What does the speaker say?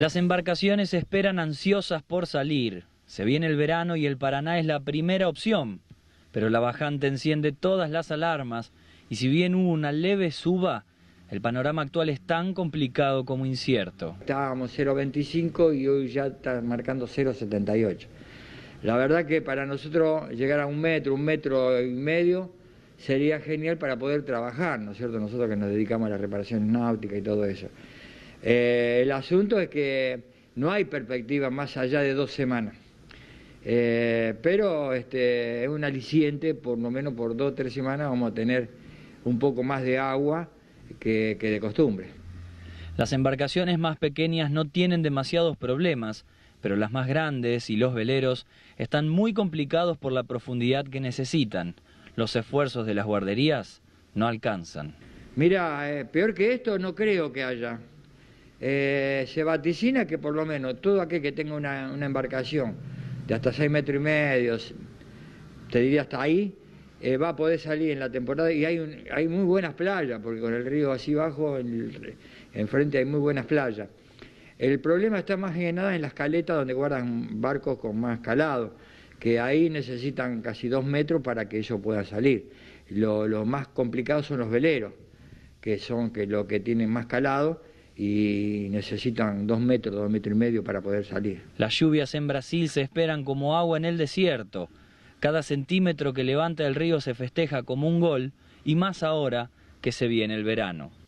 Las embarcaciones esperan ansiosas por salir. Se viene el verano y el Paraná es la primera opción, pero la bajante enciende todas las alarmas y si bien hubo una leve suba, el panorama actual es tan complicado como incierto. Estábamos 0.25 y hoy ya está marcando 0.78. La verdad que para nosotros llegar a un metro, un metro y medio, sería genial para poder trabajar, ¿no es cierto? Nosotros que nos dedicamos a la reparación náutica y todo eso. Eh, el asunto es que no hay perspectiva más allá de dos semanas. Eh, pero este, es un aliciente, por lo menos por dos o tres semanas vamos a tener un poco más de agua que, de costumbre. Las embarcaciones más pequeñas no tienen demasiados problemas, pero las más grandes y los veleros están muy complicados por la profundidad que necesitan. Los esfuerzos de las guarderías no alcanzan. Mira, eh, peor que esto no creo que haya. Eh, se vaticina que por lo menos todo aquel que tenga una, embarcación de hasta 6 metros y medio, te diría hasta ahí, eh, va a poder salir en la temporada y hay, muy buenas playas, porque con el río así bajo, enfrente hay muy buenas playas. El problema está más que nada en las caletas donde guardan barcos con más calado, que ahí necesitan casi dos metros para que ellos puedan salir. Lo, más complicado son los veleros, que son que que tienen más calado y necesitan dos metros, dos metros y medio para poder salir. Las lluvias en Brasil se esperan como agua en el desierto. Cada centímetro que levanta el río se festeja como un gol y más ahora que se viene el verano.